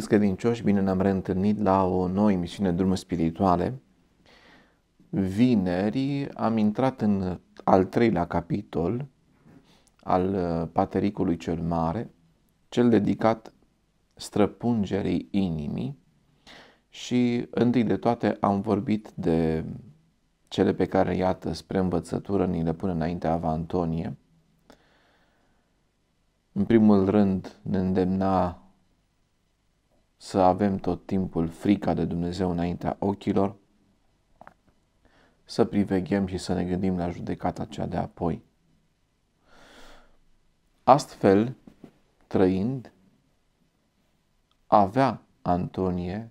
iubiți credincioși, bine ne-am reîntâlnit la o nouă emisiune Drumuri Spirituale. Vineri am intrat în al treilea capitol al uh, Patericului cel Mare, cel dedicat străpungerii inimii și întâi de toate am vorbit de cele pe care, iată, spre învățătură ni le pune înaintea Ava Antonie. În primul rând ne îndemna să avem tot timpul frica de Dumnezeu înaintea ochilor, să priveghem și să ne gândim la judecata cea de apoi. Astfel, trăind, avea Antonie,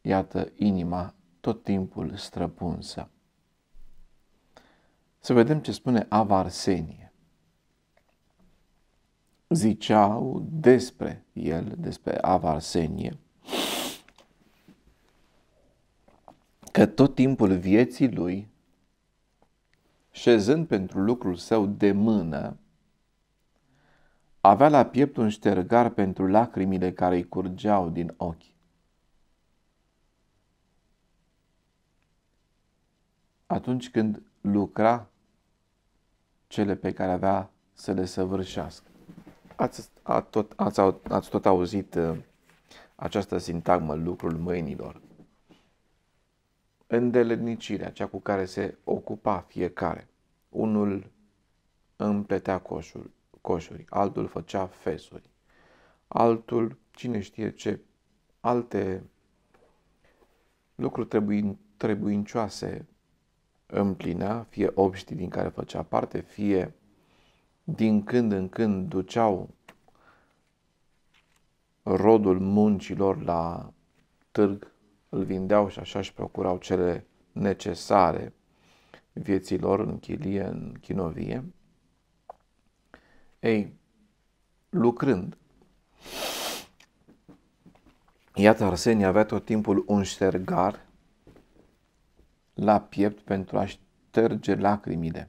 iată, inima tot timpul străpunsă. Să vedem ce spune Avarsenie ziceau despre el, despre Avarsenie, că tot timpul vieții lui, șezând pentru lucrul său de mână, avea la piept un ștergar pentru lacrimile care îi curgeau din ochi. Atunci când lucra cele pe care avea să le săvârșească. Ați, a tot, ați, ați tot auzit uh, această sintagmă, lucrul mâinilor. Îndeletnicirea, cea cu care se ocupa fiecare. Unul împletea coșul, coșuri, altul făcea fesuri, altul, cine știe ce, alte lucruri trebuin, trebuincioase împlinea, fie obștii din care făcea parte, fie din când în când duceau rodul muncilor la târg, îl vindeau și așa își procurau cele necesare vieților în chilie, în chinovie. Ei, lucrând, iată Arsenie avea tot timpul un ștergar la piept pentru a șterge lacrimile.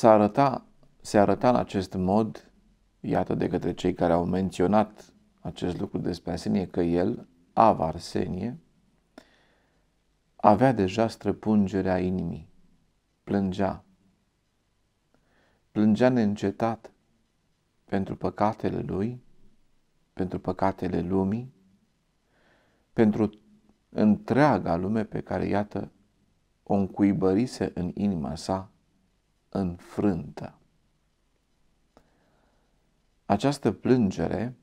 S-a arăta, se arăta în acest mod, iată de către cei care au menționat acest lucru despre Arsenie, că el, Ava Arsenie, avea deja străpungerea inimii, plângea, plângea neîncetat pentru păcatele lui, pentru păcatele lumii, pentru întreaga lume pe care, iată, o încuibărise în inima sa înfrântă. Această plângere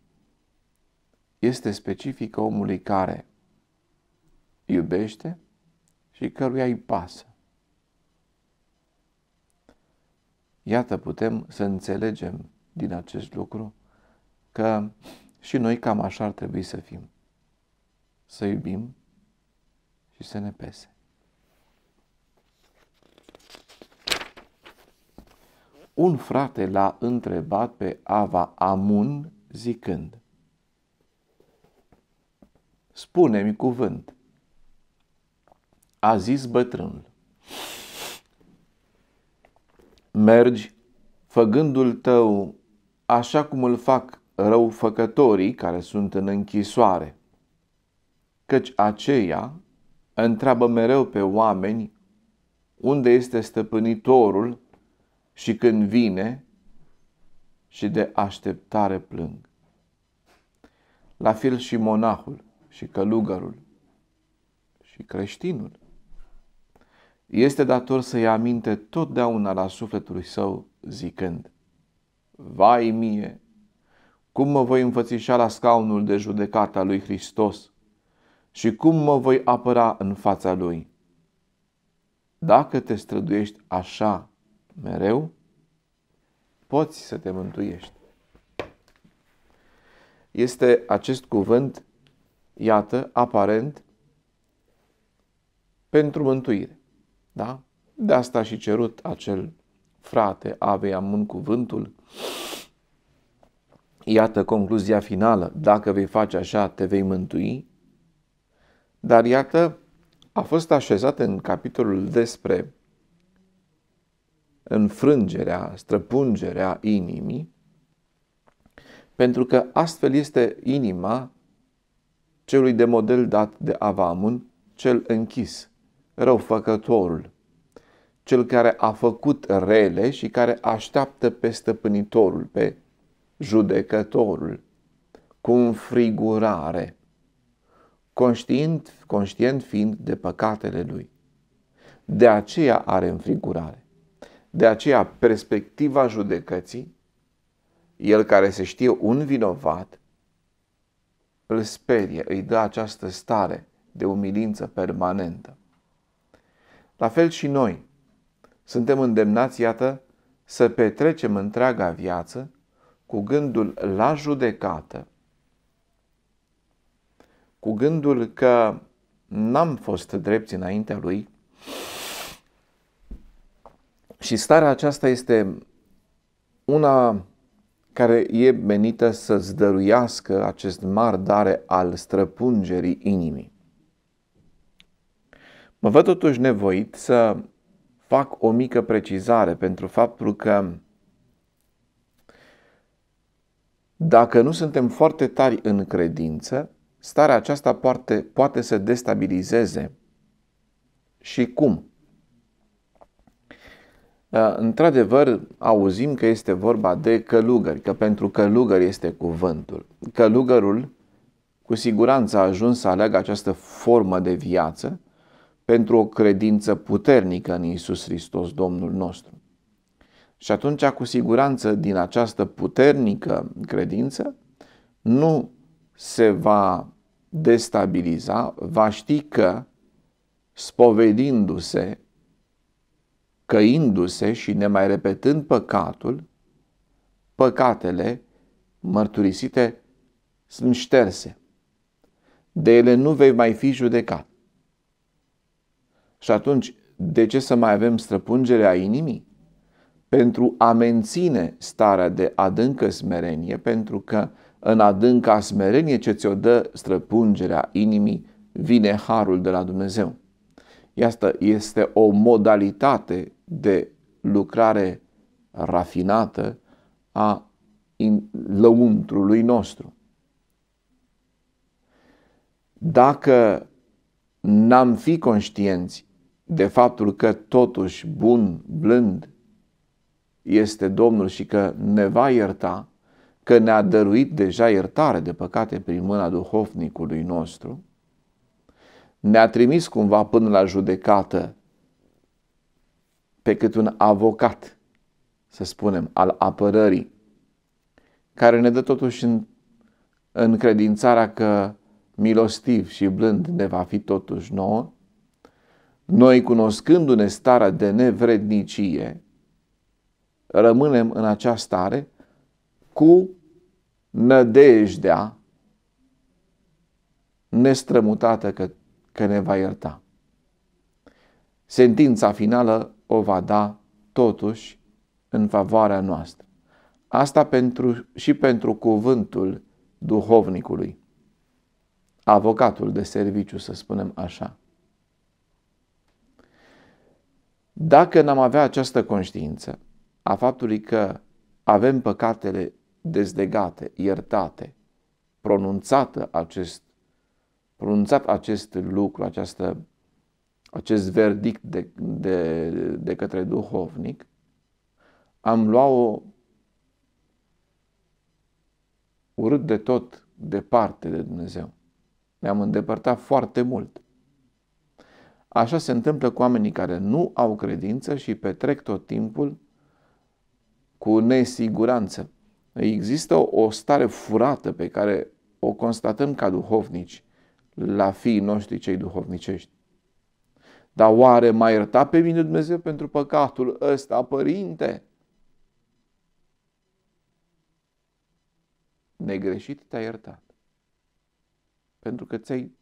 este specifică omului care iubește și căruia îi pasă. Iată, putem să înțelegem din acest lucru că și noi cam așa ar trebui să fim. Să iubim și să ne pese. un frate l-a întrebat pe Ava Amun zicând, Spune-mi cuvânt. A zis bătrânul, mergi făgândul tău așa cum îl fac răufăcătorii care sunt în închisoare, căci aceia întreabă mereu pe oameni unde este stăpânitorul și când vine și de așteptare plâng. La fel și monahul și călugărul și creștinul este dator să i aminte totdeauna la sufletul său zicând Vai mie, cum mă voi înfățișa la scaunul de judecata lui Hristos și cum mă voi apăra în fața lui. Dacă te străduiești așa mereu, poți să te mântuiești. Este acest cuvânt, iată, aparent, pentru mântuire. Da? De asta și cerut acel frate avei amân cuvântul. Iată concluzia finală. Dacă vei face așa, te vei mântui. Dar iată, a fost așezat în capitolul despre înfrângerea, străpungerea inimii, pentru că astfel este inima celui de model dat de Avamun, cel închis, răufăcătorul, cel care a făcut rele și care așteaptă pe stăpânitorul, pe judecătorul, cu înfrigurare, conștient, conștient fiind de păcatele lui. De aceea are înfrigurare. De aceea, perspectiva judecății, el care se știe un vinovat, îl sperie, îi dă această stare de umilință permanentă. La fel și noi, suntem îndemnați, iată, să petrecem întreaga viață cu gândul la judecată, cu gândul că n-am fost drepți înaintea lui, și starea aceasta este una care e menită să zdăruiască acest mar dare al străpungerii inimii. Mă văd totuși nevoit să fac o mică precizare pentru faptul că dacă nu suntem foarte tari în credință, starea aceasta poate, poate să destabilizeze. Și cum? Uh, într-adevăr, auzim că este vorba de călugări, că pentru călugări este cuvântul. Călugărul cu siguranță a ajuns să aleagă această formă de viață pentru o credință puternică în Isus Hristos, Domnul nostru. Și atunci, cu siguranță, din această puternică credință, nu se va destabiliza, va ști că, spovedindu-se căindu-se și nemai repetând păcatul, păcatele mărturisite sunt șterse. De ele nu vei mai fi judecat. Și atunci, de ce să mai avem străpungerea inimii? Pentru a menține starea de adâncă smerenie, pentru că în adânca smerenie ce ți-o dă străpungerea inimii, vine harul de la Dumnezeu. Asta este o modalitate de lucrare rafinată a lăuntrului nostru. Dacă n-am fi conștienți de faptul că totuși bun, blând este Domnul și că ne va ierta, că ne-a dăruit deja iertare de păcate prin mâna duhovnicului nostru, ne-a trimis cumva până la judecată pe cât un avocat, să spunem, al apărării, care ne dă totuși în, credințarea că milostiv și blând ne va fi totuși nouă, noi cunoscându-ne starea de nevrednicie, rămânem în acea stare cu nădejdea nestrămutată că, că ne va ierta. Sentința finală o va da totuși în favoarea noastră. Asta pentru, și pentru cuvântul duhovnicului, avocatul de serviciu, să spunem așa. Dacă n-am avea această conștiință a faptului că avem păcatele dezlegate, iertate, pronunțată acest, pronunțat acest lucru, această acest verdict de, de, de către duhovnic, am luat-o urât de tot departe de Dumnezeu. Ne-am îndepărtat foarte mult. Așa se întâmplă cu oamenii care nu au credință și petrec tot timpul cu nesiguranță. Există o stare furată pe care o constatăm ca duhovnici la fiii noștri cei duhovnicești. Dar oare m-a iertat pe mine Dumnezeu pentru păcatul ăsta, părinte? Negreșit te-a iertat. Pentru că ți-ai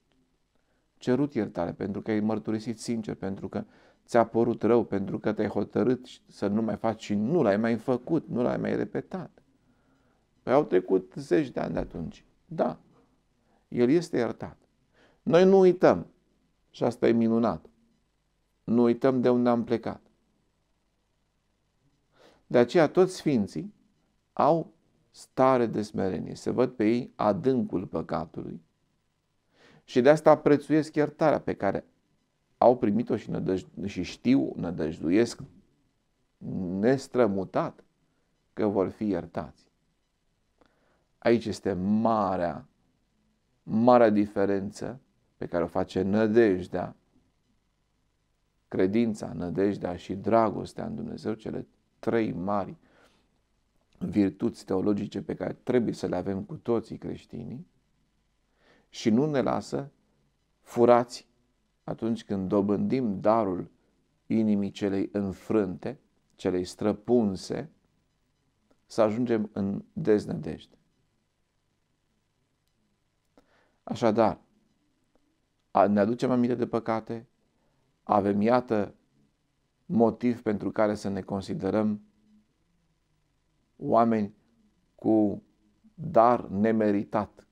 cerut iertare, pentru că ai mărturisit sincer, pentru că ți-a părut rău, pentru că te-ai hotărât să nu mai faci și nu l-ai mai făcut, nu l-ai mai repetat. Păi au trecut zeci de ani de atunci. Da, el este iertat. Noi nu uităm. Și asta e minunat nu uităm de unde am plecat. De aceea toți sfinții au stare de smerenie, se văd pe ei adâncul păcatului și de asta prețuiesc iertarea pe care au primit-o și, nădăj- și știu, nădăjduiesc nestrămutat că vor fi iertați. Aici este marea, marea diferență pe care o face nădejdea credința, nădejdea și dragostea în Dumnezeu, cele trei mari virtuți teologice pe care trebuie să le avem cu toții creștinii și nu ne lasă furați atunci când dobândim darul inimii celei înfrânte, celei străpunse, să ajungem în deznădejde. Așadar, ne aducem aminte de păcate, avem, iată, motiv pentru care să ne considerăm oameni cu dar nemeritat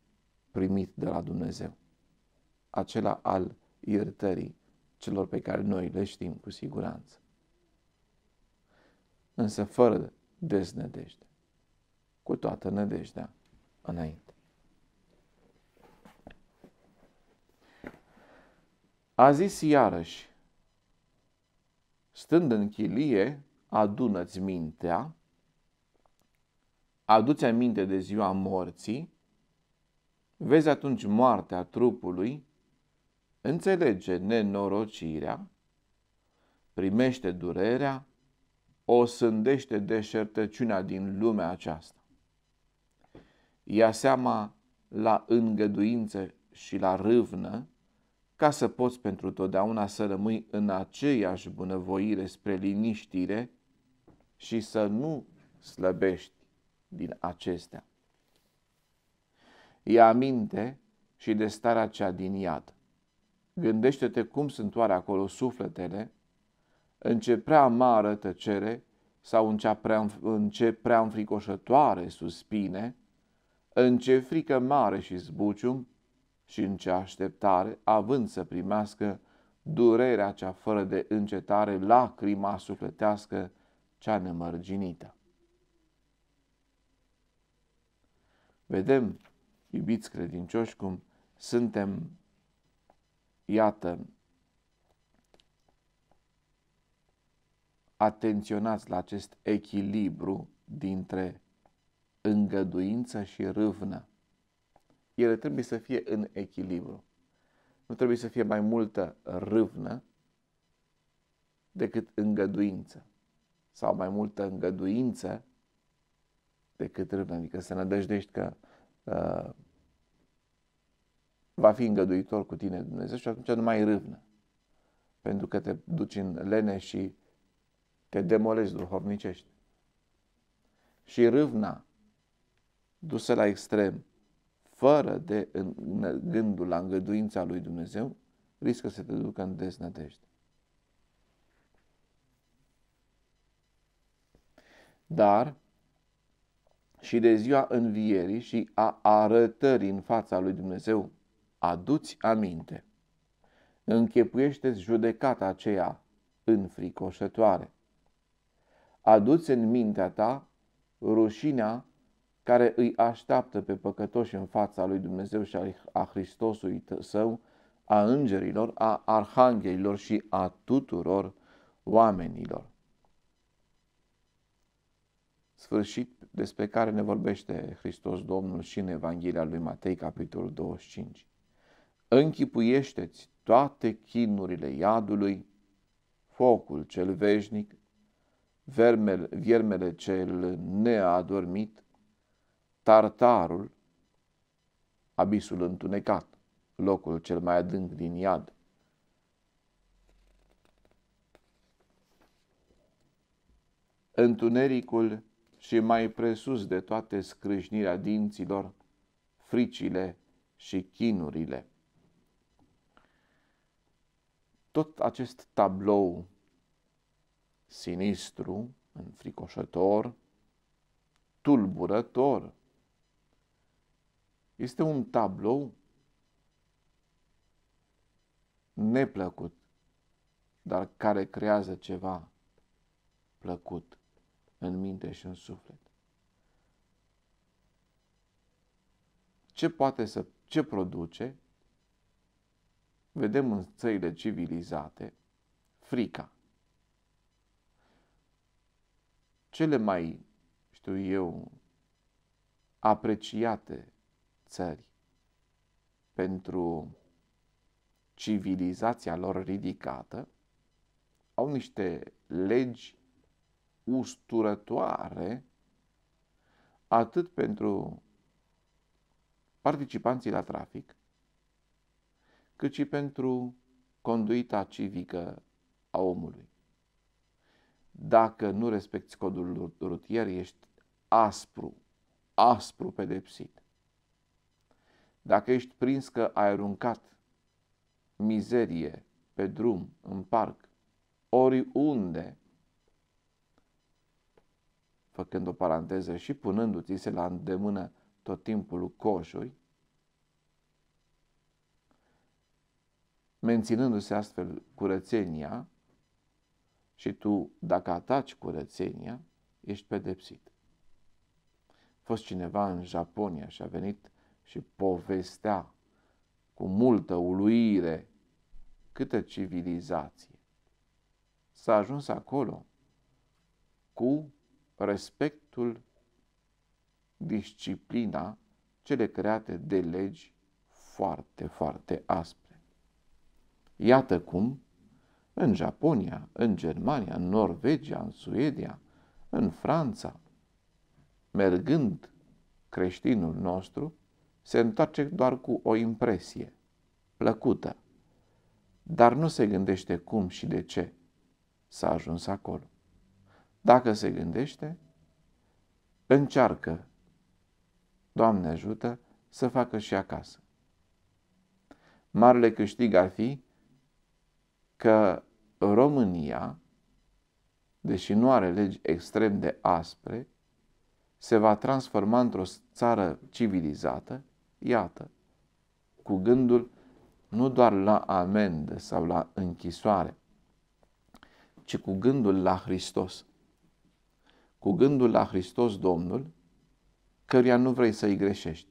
primit de la Dumnezeu, acela al iertării celor pe care noi le știm cu siguranță. Însă fără deznădejde, cu toată nădejdea înainte. A zis iarăși stând în chilie, adună-ți mintea, aduți aminte de ziua morții, vezi atunci moartea trupului, înțelege nenorocirea, primește durerea, o sândește deșertăciunea din lumea aceasta. Ia seama la îngăduință și la râvnă, ca să poți pentru totdeauna să rămâi în aceeași bunăvoire spre liniștire și să nu slăbești din acestea. Ia aminte și de starea cea din iad. Gândește-te cum sunt oare acolo sufletele, în ce prea mare tăcere sau în, cea prea, în ce prea înfricoșătoare suspine, în ce frică mare și zbucium și în cea așteptare, având să primească durerea cea fără de încetare, lacrima sufletească cea nemărginită. Vedem, iubiți credincioși, cum suntem, iată, atenționați la acest echilibru dintre îngăduință și râvnă ele trebuie să fie în echilibru. Nu trebuie să fie mai multă râvnă decât îngăduință. Sau mai multă îngăduință decât râvnă. Adică să nădăjdești că uh, va fi îngăduitor cu tine Dumnezeu și atunci nu mai râvnă. Pentru că te duci în lene și te demolezi duhovnicești. Și râvna dusă la extrem fără de gândul la îngăduința lui Dumnezeu, riscă să te ducă în deznădejde. Dar și de ziua învierii și a arătării în fața lui Dumnezeu, aduți aminte. închepuiește judecata aceea înfricoșătoare. Aduți în mintea ta rușinea care îi așteaptă pe păcătoși în fața lui Dumnezeu și a Hristosului său, a îngerilor, a arhanghelilor și a tuturor oamenilor. Sfârșit despre care ne vorbește Hristos Domnul și în Evanghelia lui Matei, capitolul 25. Închipuiește-ți toate chinurile iadului, focul cel veșnic, vermele, viermele cel neadormit, tartarul, abisul întunecat, locul cel mai adânc din iad. Întunericul și mai presus de toate scrâșnirea dinților, fricile și chinurile. Tot acest tablou sinistru, înfricoșător, tulburător, este un tablou neplăcut, dar care creează ceva plăcut în minte și în suflet. Ce poate să, ce produce? Vedem în țările civilizate frica. Cele mai, știu eu, apreciate țări, pentru civilizația lor ridicată, au niște legi usturătoare atât pentru participanții la trafic, cât și pentru conduita civică a omului. Dacă nu respecti codul rutier, ești aspru, aspru pedepsit. Dacă ești prins că ai aruncat mizerie pe drum, în parc, oriunde, făcând o paranteză și punându-ți la îndemână tot timpul coșuri, menținându-se astfel curățenia și tu, dacă ataci curățenia, ești pedepsit. A fost cineva în Japonia și a venit și povestea cu multă uluire câtă civilizație. S-a ajuns acolo cu respectul, disciplina, cele create de legi foarte, foarte aspre. Iată cum, în Japonia, în Germania, în Norvegia, în Suedia, în Franța, mergând creștinul nostru, se întoarce doar cu o impresie plăcută, dar nu se gândește cum și de ce s-a ajuns acolo. Dacă se gândește, încearcă, Doamne ajută, să facă și acasă. Marele câștig ar fi că România, deși nu are legi extrem de aspre, se va transforma într-o țară civilizată Iată, cu gândul nu doar la amendă sau la închisoare, ci cu gândul la Hristos. Cu gândul la Hristos Domnul, căruia nu vrei să-i greșești.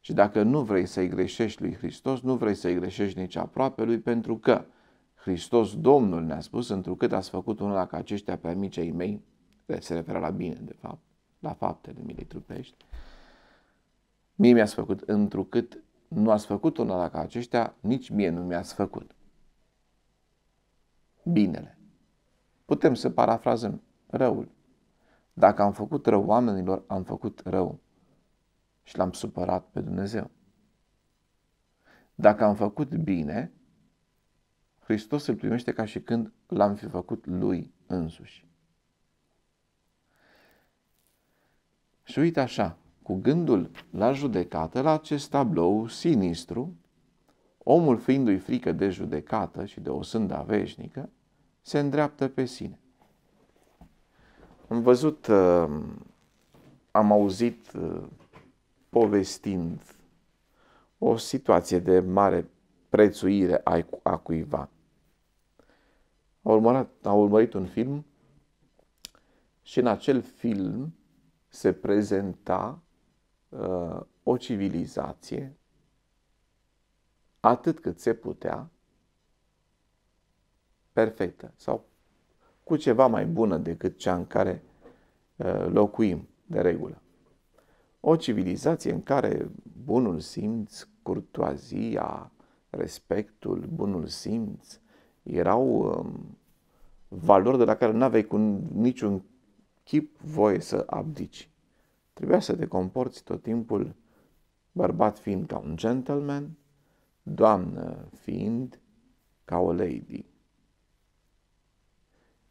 Și dacă nu vrei să-i greșești lui Hristos, nu vrei să-i greșești nici aproape lui, pentru că Hristos Domnul ne-a spus, întrucât ați făcut unul dacă aceștia pe amicei mei, se referă la bine, de fapt, la faptele milei trupești, Mie mi-ați făcut, întrucât nu ați făcut una ca aceștia, nici mie nu mi-ați făcut. Binele. Putem să parafrazăm răul. Dacă am făcut rău oamenilor, am făcut rău și l-am supărat pe Dumnezeu. Dacă am făcut bine, Hristos îl primește ca și când l-am fi făcut lui însuși. Și uite așa, cu gândul la judecată, la acest tablou sinistru, omul fiindu-i frică de judecată și de o sânda veșnică, se îndreaptă pe sine. Am văzut, uh, am auzit uh, povestind o situație de mare prețuire a cuiva. A, urmărit, a urmărit un film și în acel film se prezenta uh, o civilizație atât cât se putea, perfectă sau cu ceva mai bună decât cea în care uh, locuim de regulă. O civilizație în care bunul simț, curtoazia, respectul, bunul simț erau um, valori de la care nu aveai cu niciun chip voie să abdici. Trebuia să te comporți tot timpul, bărbat fiind ca un gentleman, doamnă fiind ca o lady.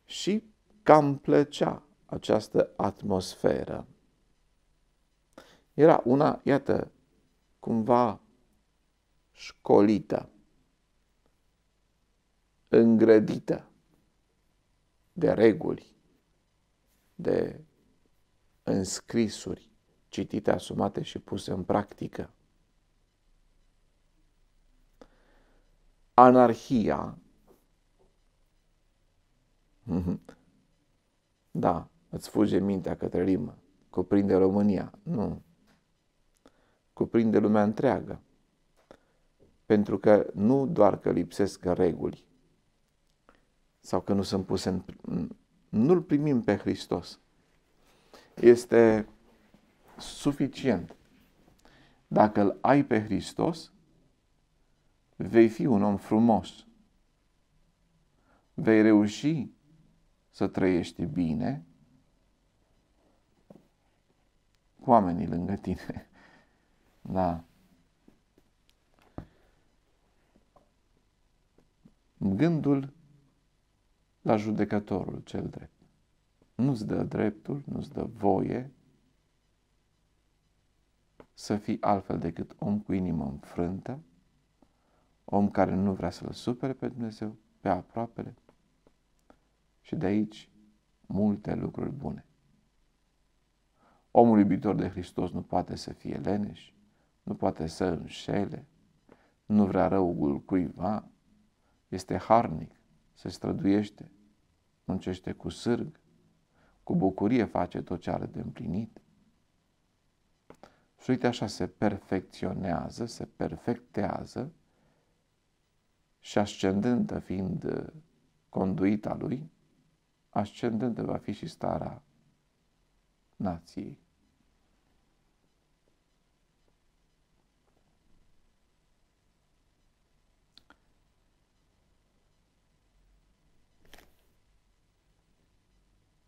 Și cam plăcea această atmosferă. Era una, iată, cumva școlită, îngrădită de reguli, de în scrisuri citite, asumate și puse în practică. Anarhia, mhm. da, îți fuge mintea către rimă, cuprinde România, nu, cuprinde lumea întreagă, pentru că nu doar că lipsesc reguli sau că nu sunt puse în... Nu-L primim pe Hristos este suficient. Dacă îl ai pe Hristos, vei fi un om frumos. Vei reuși să trăiești bine cu oamenii lângă tine. Da. Gândul la judecătorul cel drept nu-ți dă dreptul, nu-ți dă voie să fii altfel decât om cu inimă înfrântă, om care nu vrea să-L supere pe Dumnezeu, pe aproapele. Și de aici multe lucruri bune. Omul iubitor de Hristos nu poate să fie leneș, nu poate să înșele, nu vrea răugul cuiva, este harnic, se străduiește, muncește cu sârg, cu bucurie face tot ce are de împlinit. Și uite așa se perfecționează, se perfectează și ascendentă fiind uh, conduita lui, ascendentă va fi și starea nației.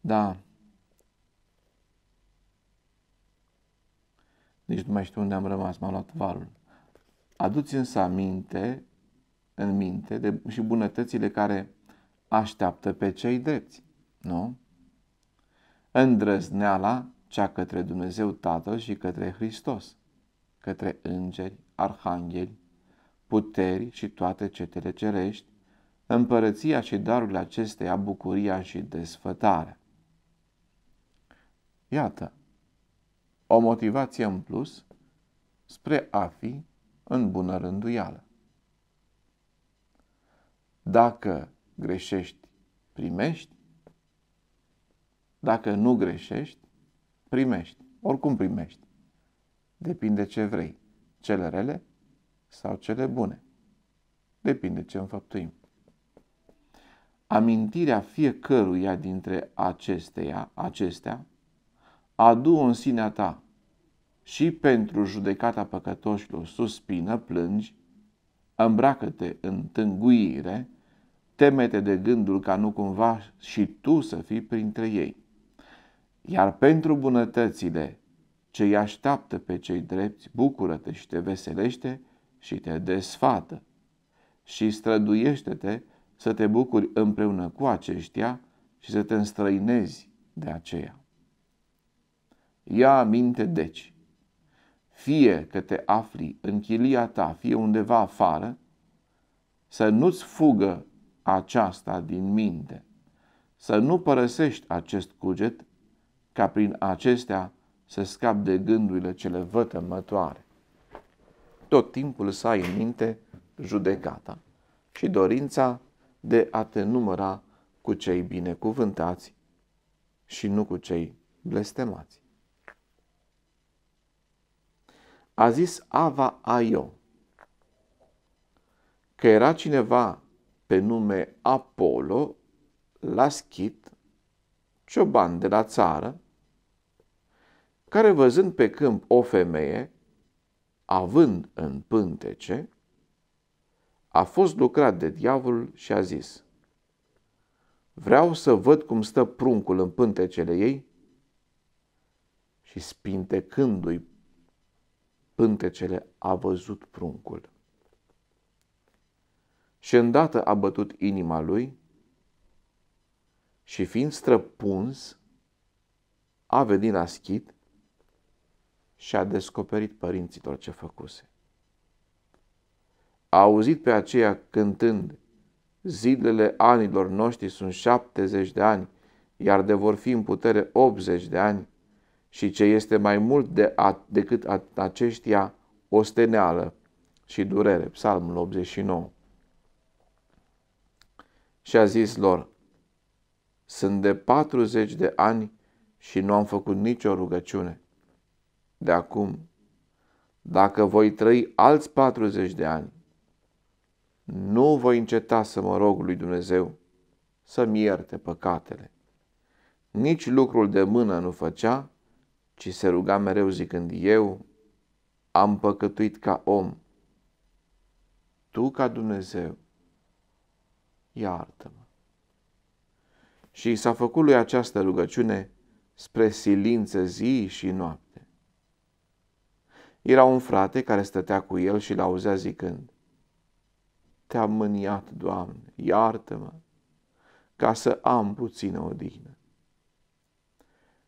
Da, nici nu mai știu unde am rămas, m-am luat valul. Aduți însă aminte, în minte, de, și bunătățile care așteaptă pe cei drepți, nu? Îndrăzneala cea către Dumnezeu Tatăl și către Hristos, către îngeri, arhangeli, puteri și toate cetele cerești, împărăția și darul acesteia, bucuria și desfătarea. Iată, o motivație în plus spre a fi în bună rânduială. Dacă greșești, primești. Dacă nu greșești, primești. Oricum primești. Depinde ce vrei. Cele rele sau cele bune. Depinde ce înfăptuim. Amintirea fiecăruia dintre acesteia, acestea, adu în sinea ta și pentru judecata păcătoșilor suspină, plângi, îmbracă-te în tânguire, temete de gândul ca nu cumva și tu să fii printre ei. Iar pentru bunătățile ce îi așteaptă pe cei drepți, bucură-te și te veselește și te desfată și străduiește-te să te bucuri împreună cu aceștia și să te înstrăinezi de aceea. Ia aminte deci, fie că te afli în chilia ta, fie undeva afară, să nu-ți fugă aceasta din minte, să nu părăsești acest cuget ca prin acestea să scapi de gândurile cele vătămătoare. Tot timpul să ai în minte judecata și dorința de a te număra cu cei binecuvântați și nu cu cei blestemați. a zis Ava Aio că era cineva pe nume Apollo la schit, cioban de la țară, care văzând pe câmp o femeie, având în pântece, a fost lucrat de diavol și a zis, Vreau să văd cum stă pruncul în pântecele ei și spintecându-i Pântecele a văzut pruncul. Și îndată a bătut inima lui și fiind străpuns, a venit la schid și a descoperit părinților ce făcuse. A auzit pe aceea cântând, zilele anilor noștri sunt 70 de ani, iar de vor fi în putere 80 de ani, și ce este mai mult de a, decât a, aceștia, steneală și durere. Psalmul 89. Și a zis lor, sunt de 40 de ani și nu am făcut nicio rugăciune. De acum, dacă voi trăi alți 40 de ani, nu voi înceta să mă rog lui Dumnezeu să-mi ierte păcatele. Nici lucrul de mână nu făcea, ci se ruga mereu zicând, eu am păcătuit ca om, tu ca Dumnezeu, iartă-mă. Și s-a făcut lui această rugăciune spre silință zi și noapte. Era un frate care stătea cu el și l-auzea zicând, Te-am mâniat, Doamne, iartă-mă, ca să am puțină odihnă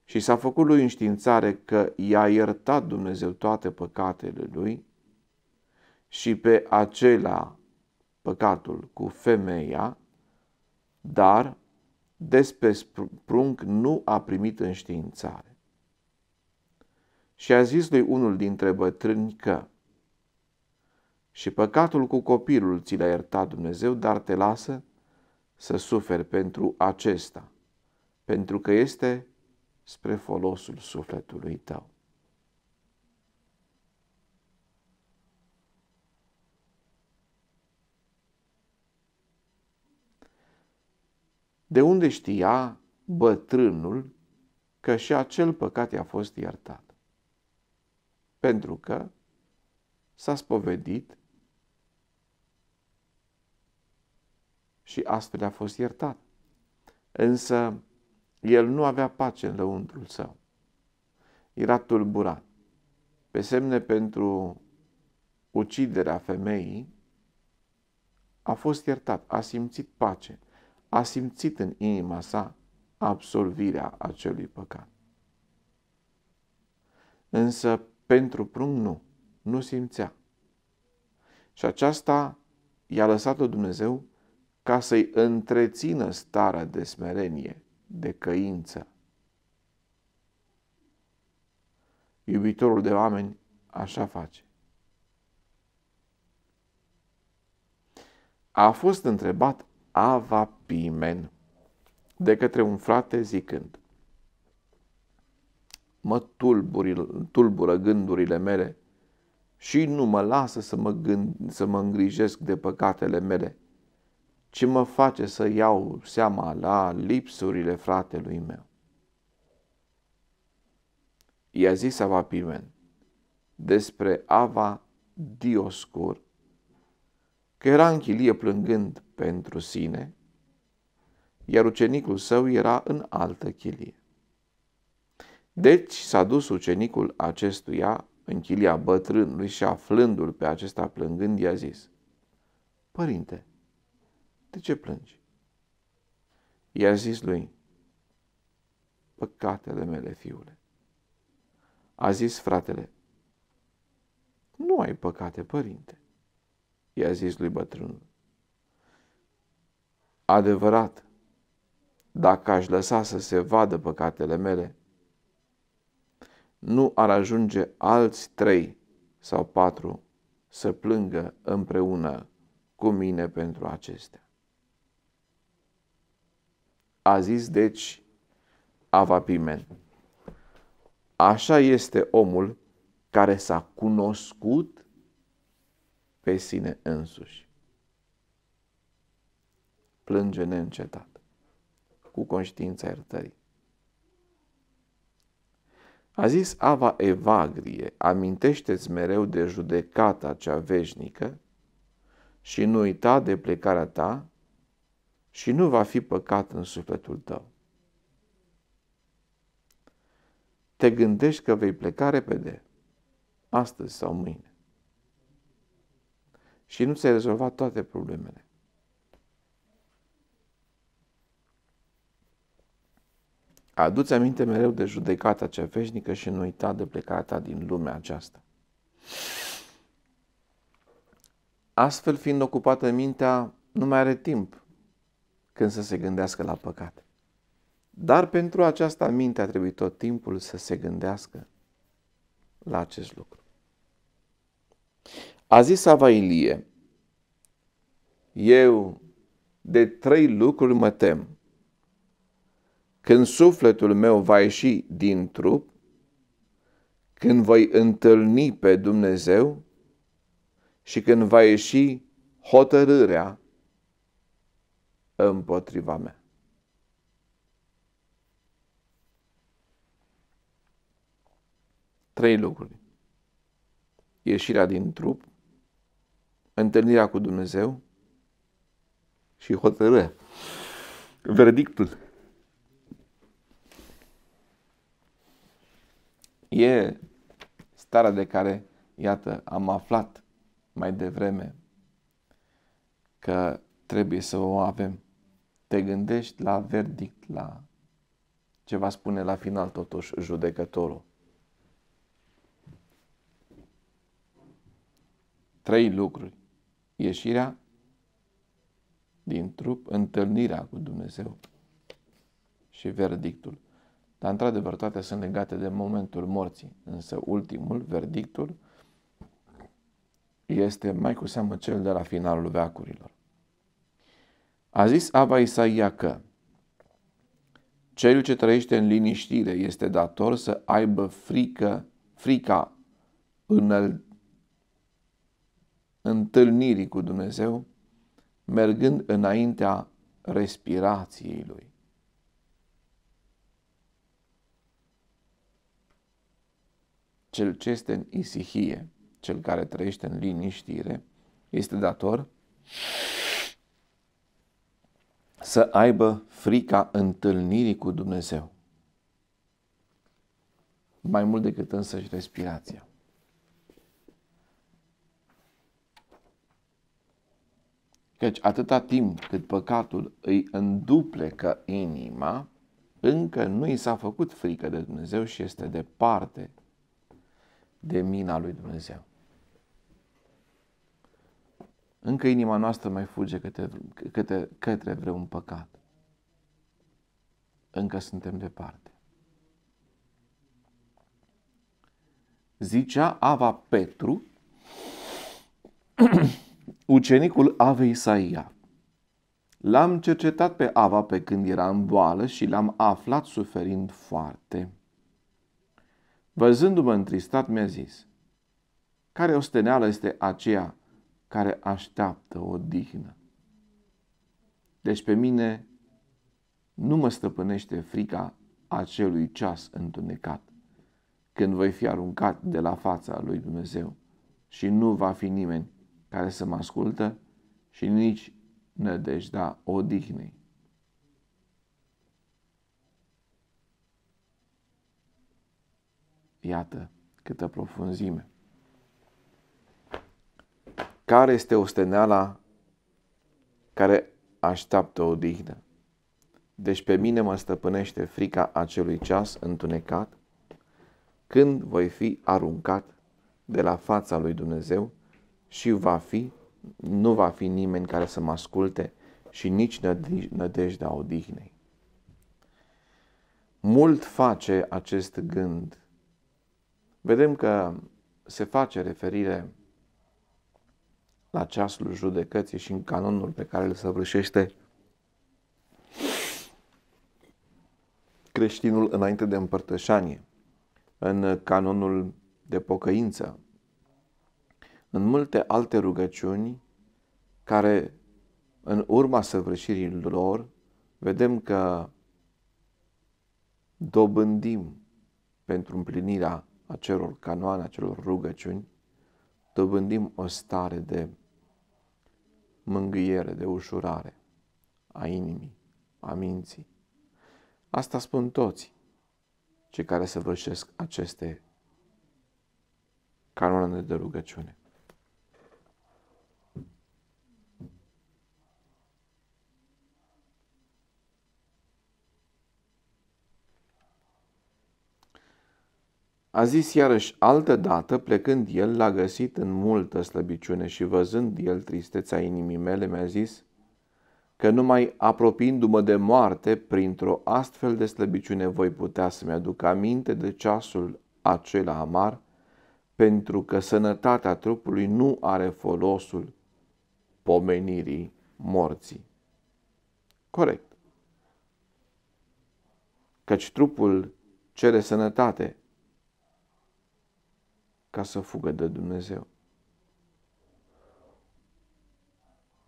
și s-a făcut lui înștiințare că i-a iertat Dumnezeu toate păcatele lui și pe acela păcatul cu femeia, dar despre prunc nu a primit înștiințare. Și a zis lui unul dintre bătrâni că și păcatul cu copilul ți l-a iertat Dumnezeu, dar te lasă să suferi pentru acesta, pentru că este spre folosul sufletului tău. De unde știa bătrânul că și acel păcat i-a fost iertat? Pentru că s-a spovedit și astfel a fost iertat. Însă el nu avea pace în lăuntrul său. Era tulburat. Pe semne pentru uciderea femeii, a fost iertat, a simțit pace, a simțit în inima sa absolvirea acelui păcat. Însă pentru prung nu, nu simțea. Și aceasta i-a lăsat-o Dumnezeu ca să-i întrețină starea de smerenie de căință. Iubitorul de oameni așa face. A fost întrebat Ava Pimen de către un frate zicând, Mă tulbură gândurile mele și nu mă lasă să mă, gând, să mă îngrijesc de păcatele mele ce mă face să iau seama la lipsurile fratelui meu. I-a zis Ava Pimen despre Ava Dioscur, că era în chilie plângând pentru sine, iar ucenicul său era în altă chilie. Deci s-a dus ucenicul acestuia în chilia bătrânului și aflându-l pe acesta plângând, i-a zis, Părinte, de ce plângi? I-a zis lui, păcatele mele, fiule. A zis fratele, nu ai păcate, părinte. I-a zis lui bătrânul, adevărat, dacă aș lăsa să se vadă păcatele mele, nu ar ajunge alți trei sau patru să plângă împreună cu mine pentru acestea. A zis deci Avapimen. Așa este omul care s-a cunoscut pe sine însuși. Plânge neîncetat, cu conștiința iertării. A zis Ava Evagrie, amintește-ți mereu de judecata cea veșnică și nu uita de plecarea ta și nu va fi păcat în sufletul tău. Te gândești că vei pleca repede, astăzi sau mâine. Și nu ți-ai rezolvat toate problemele. Aduți aminte mereu de judecata cea veșnică și nu uita de plecarea ta din lumea aceasta. Astfel, fiind ocupată mintea, nu mai are timp când să se gândească la păcat. Dar pentru aceasta mintea trebuie tot timpul să se gândească la acest lucru. A zis Ava Ilie, eu de trei lucruri mă tem. Când sufletul meu va ieși din trup, când voi întâlni pe Dumnezeu și când va ieși hotărârea împotriva mea. Trei lucruri. Ieșirea din trup, întâlnirea cu Dumnezeu și hotărâre. Verdictul. E starea de care, iată, am aflat mai devreme că trebuie să o avem te gândești la verdict, la ce va spune la final totuși judecătorul. Trei lucruri. Ieșirea din trup, întâlnirea cu Dumnezeu și verdictul. Dar, într-adevăr, toate sunt legate de momentul morții. Însă, ultimul, verdictul, este mai cu seamă cel de la finalul veacurilor. A zis Ava Isaia că cel ce trăiește în liniștire este dator să aibă frică, frica înăl, întâlnirii cu Dumnezeu, mergând înaintea respirației lui. Cel ce este în isihie, cel care trăiește în liniștire, este dator să aibă frica întâlnirii cu Dumnezeu. Mai mult decât însă și respirația. Căci atâta timp cât păcatul îi înduplecă inima, încă nu i s-a făcut frică de Dumnezeu și este departe de mina lui Dumnezeu încă inima noastră mai fuge către, către, către vreun păcat. Încă suntem departe. Zicea Ava Petru, ucenicul Ave Isaia. L-am cercetat pe Ava pe când era în boală și l-am aflat suferind foarte. Văzându-mă întristat, mi-a zis, care osteneală este aceea care așteaptă o dihnă. Deci pe mine nu mă stăpânește frica acelui ceas întunecat, când voi fi aruncat de la fața lui Dumnezeu și nu va fi nimeni care să mă ascultă și nici nădejdea odihnei. Iată câtă profunzime! care este osteneala care așteaptă dihnă. Deci pe mine mă stăpânește frica acelui ceas întunecat, când voi fi aruncat de la fața lui Dumnezeu și va fi, nu va fi nimeni care să mă asculte și nici nădejdea odihnei. Mult face acest gând. Vedem că se face referire la ceasul judecății și în canonul pe care îl săvârșește creștinul înainte de împărtășanie, în canonul de pocăință, în multe alte rugăciuni care în urma săvârșirii lor vedem că dobândim pentru împlinirea acelor canoane, acelor rugăciuni, dobândim o stare de mângâiere, de ușurare a inimii, a minții. Asta spun toți cei care săvârșesc aceste canone de rugăciune. A zis iarăși altă dată, plecând el, l-a găsit în multă slăbiciune și văzând el tristețea inimii mele, mi-a zis că numai apropiindu-mă de moarte, printr-o astfel de slăbiciune voi putea să-mi aduc aminte de ceasul acela amar, pentru că sănătatea trupului nu are folosul pomenirii morții. Corect. Căci trupul cere sănătate, ca să fugă de Dumnezeu.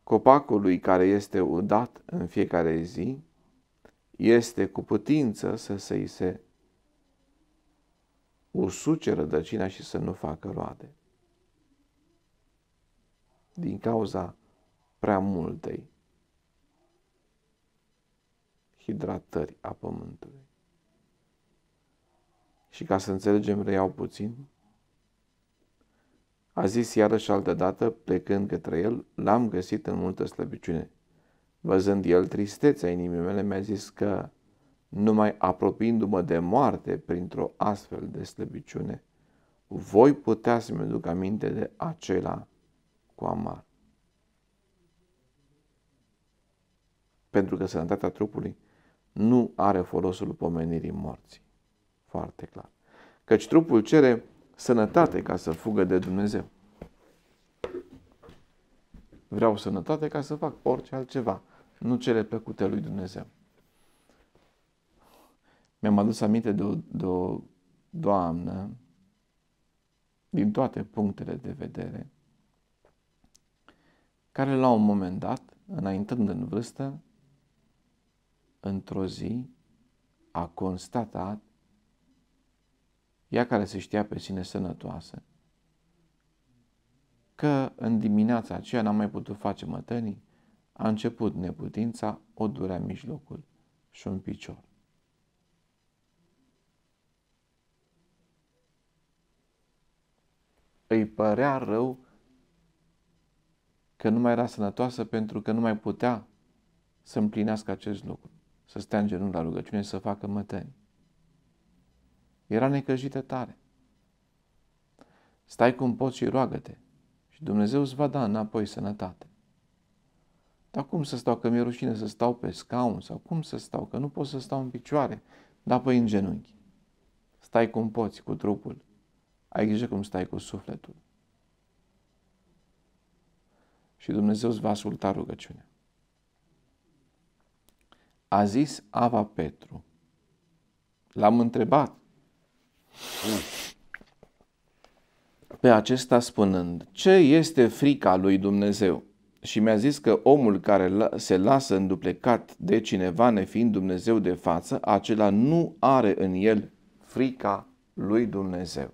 Copacului care este udat în fiecare zi, este cu putință să se îi se usuce rădăcina și să nu facă roade. Din cauza prea multei hidratări a pământului. Și ca să înțelegem, reiau puțin, a zis iarăși altă dată, plecând către el, l-am găsit în multă slăbiciune. Văzând el tristețea inimii mele, mi-a zis că, numai apropiindu-mă de moarte printr-o astfel de slăbiciune, voi putea să-mi duc aminte de acela cu amar. Pentru că sănătatea trupului nu are folosul pomenirii morții. Foarte clar. Căci trupul cere sănătate ca să fugă de Dumnezeu. Vreau sănătate ca să fac orice altceva, nu cele plăcute lui Dumnezeu. Mi-am adus aminte de o, de o doamnă din toate punctele de vedere, care la un moment dat, înaintând în vârstă, într-o zi a constatat ea care se știa pe sine sănătoasă, că în dimineața aceea n-a mai putut face mătănii, a început neputința, o durea mijlocul și un picior. Îi părea rău că nu mai era sănătoasă pentru că nu mai putea să împlinească acest lucru, să stea în genunchi la rugăciune, să facă mătănii era necăjită tare. Stai cum poți și roagă-te și Dumnezeu îți va da înapoi sănătate. Dar cum să stau, că mi-e rușine să stau pe scaun sau cum să stau, că nu pot să stau în picioare, dar păi în genunchi. Stai cum poți cu trupul, ai grijă cum stai cu sufletul. Și Dumnezeu îți va asculta rugăciunea. A zis Ava Petru. L-am întrebat pe acesta spunând, ce este frica lui Dumnezeu? Și mi-a zis că omul care se lasă înduplecat de cineva nefiind Dumnezeu de față, acela nu are în el frica lui Dumnezeu.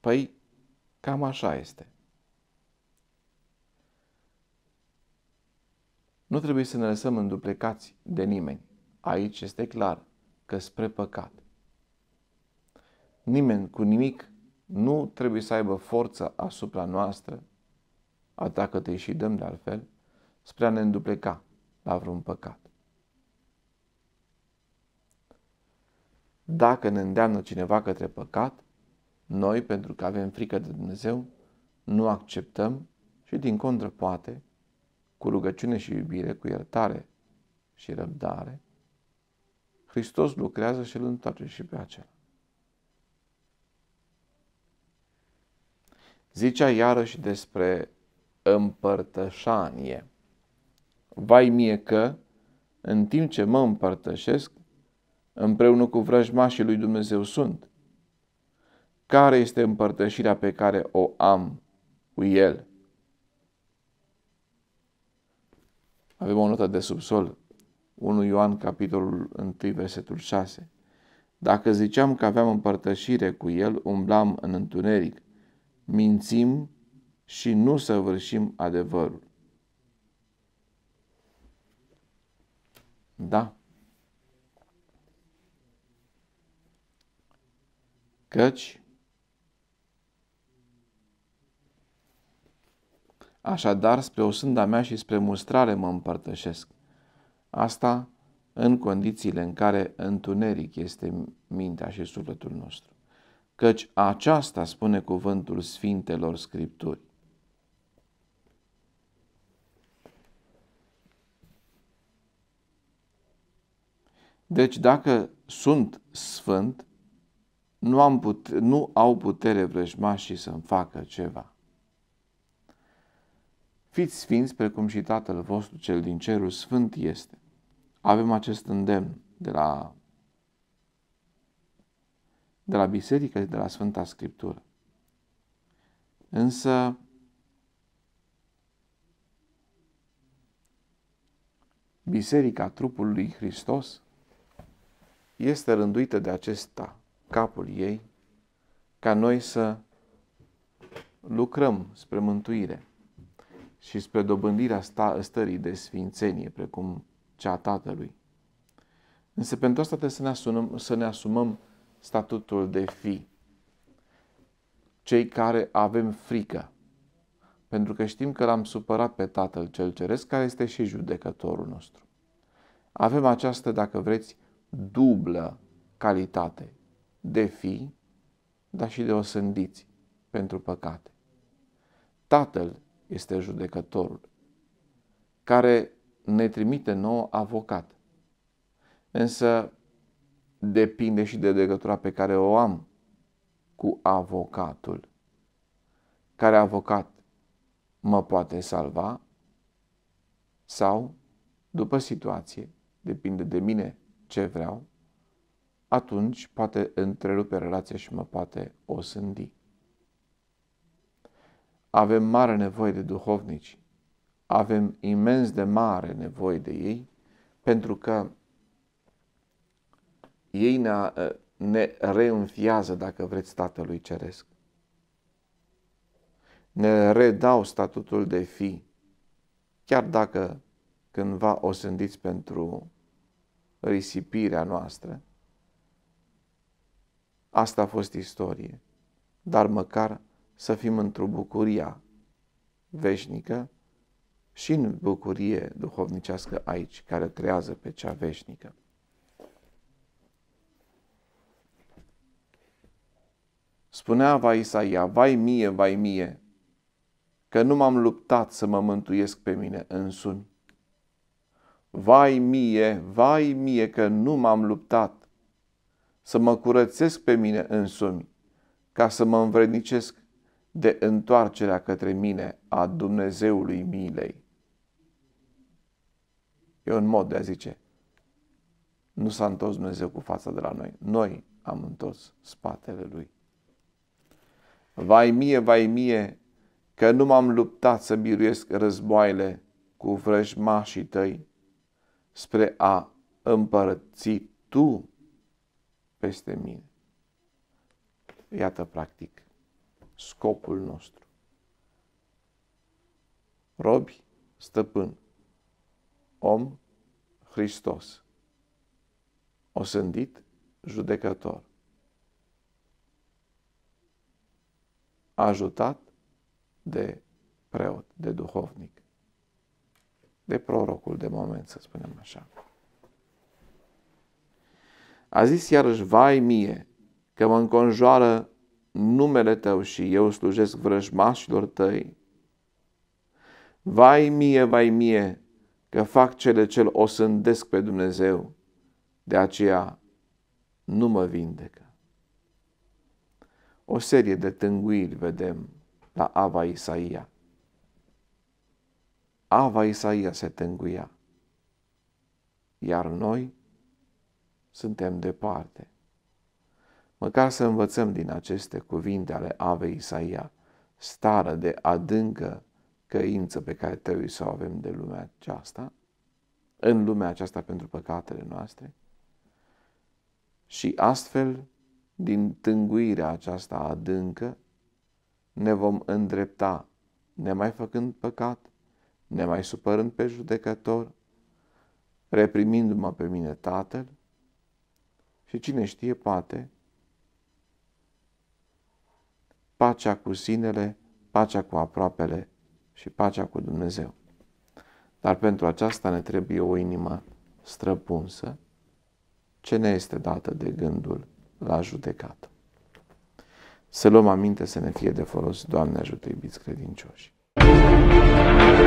Păi, cam așa este. Nu trebuie să ne lăsăm înduplecați de nimeni. Aici este clar că spre păcat nimeni cu nimic nu trebuie să aibă forță asupra noastră, atacă-te și dăm de altfel, spre a ne îndupleca la vreun păcat. Dacă ne îndeamnă cineva către păcat, noi, pentru că avem frică de Dumnezeu, nu acceptăm și, din contră, poate, cu rugăciune și iubire, cu iertare și răbdare, Hristos lucrează și îl întoarce și pe acela. Zicea iarăși despre împărtășanie. Vai mie că, în timp ce mă împărtășesc, împreună cu vrăjmașii lui Dumnezeu sunt. Care este împărtășirea pe care o am cu El? Avem o notă de subsol, 1 Ioan, capitolul 1, versetul 6. Dacă ziceam că aveam împărtășire cu El, umblam în întuneric mințim și nu săvârșim adevărul. Da. Căci, așadar, spre sânda mea și spre mustrare mă împărtășesc. Asta în condițiile în care întuneric este mintea și sufletul nostru căci aceasta spune cuvântul Sfintelor Scripturi. Deci dacă sunt sfânt, nu, am put- nu au putere vrăjmașii să-mi facă ceva. Fiți sfinți precum și Tatăl vostru cel din cerul sfânt este. Avem acest îndemn de la de la biserică și de la Sfânta Scriptură. Însă, biserica trupului lui Hristos este rânduită de acesta, capul ei, ca noi să lucrăm spre mântuire și spre dobândirea sta- stării de sfințenie, precum cea a Tatălui. Însă pentru asta trebuie să ne asumăm, să ne asumăm statutul de fi. Cei care avem frică, pentru că știm că l-am supărat pe Tatăl cel Ceresc, care este și judecătorul nostru. Avem această, dacă vreți, dublă calitate de fi, dar și de osândiți pentru păcate. Tatăl este judecătorul care ne trimite nouă avocat. Însă depinde și de legătura pe care o am cu avocatul. Care avocat mă poate salva sau, după situație, depinde de mine ce vreau, atunci poate întrerupe relația și mă poate osândi. Avem mare nevoie de duhovnici, avem imens de mare nevoie de ei, pentru că ei eh, ne, ne reînfiază, dacă vreți, Tatălui Ceresc. Ne redau statutul de fi, chiar dacă cândva o sândiți pentru risipirea noastră. Asta a fost istorie, dar măcar să fim într-o bucuria veșnică și în bucurie duhovnicească aici, care creează pe cea veșnică. Spunea va Isaia, vai mie, vai mie, că nu m-am luptat să mă mântuiesc pe mine însumi. Vai mie, vai mie că nu m-am luptat să mă curățesc pe mine însumi, ca să mă învrednicesc de întoarcerea către mine a Dumnezeului milei. E un mod de a zice, nu s-a întors Dumnezeu cu fața de la noi, noi am întors spatele Lui. Vai mie, vai mie, că nu m-am luptat să biruiesc războaile cu vrăjmașii tăi spre a împărăți tu peste mine. Iată, practic, scopul nostru. Robi, stăpân, om, Hristos, osândit, judecător. ajutat de preot, de duhovnic, de prorocul de moment, să spunem așa. A zis iarăși, vai mie, că mă înconjoară numele tău și eu slujesc vrăjmașilor tăi. Vai mie, vai mie, că fac cele ce-l osândesc pe Dumnezeu, de aceea nu mă vindecă. O serie de tânguiri vedem la Ava Isaia. Ava Isaia se tânguia, iar noi suntem departe. Măcar să învățăm din aceste cuvinte ale Ave Isaia starea de adâncă căință pe care trebuie să o avem de lumea aceasta, în lumea aceasta pentru păcatele noastre, și astfel din tânguirea aceasta adâncă ne vom îndrepta, ne mai făcând păcat, ne mai supărând pe judecător, reprimindu-mă pe mine Tatăl și cine știe, poate, pacea cu sinele, pacea cu aproapele și pacea cu Dumnezeu. Dar pentru aceasta ne trebuie o inimă străpunsă, ce ne este dată de gândul la judecată. Să luăm aminte să ne fie de folos. Doamne ajută, iubiți credincioși! Thank you.